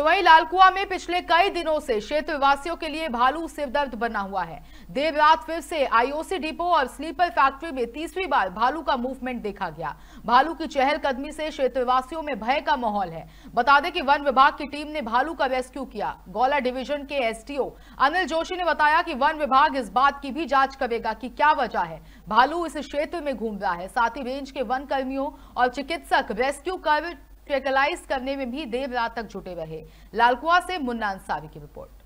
तो वहीं लालकुआ में पिछले कई दिनों से क्षेत्र वासियों के लिए भालू सिरदर्द बना हुआ है देर रात फिर से आईओसी डिपो और स्लीपर फैक्ट्री में तीसरी बार भालू का मूवमेंट देखा गया भालू की चहलकदमी से क्षेत्रवासियों में भय का माहौल है बता दें कि वन विभाग की टीम ने भालू का रेस्क्यू किया गौला डिवीजन के एसडीओ अनिल जोशी ने बताया की वन विभाग इस बात की भी जांच करेगा की क्या वजह है भालू इस क्षेत्र में घूम रहा है साथ ही रेंज के वन कर्मियों और चिकित्सक रेस्क्यू कर स्पेटलाइज करने में भी देर रात तक जुटे रहे लालकुआ से मुन्ना अंसारी की रिपोर्ट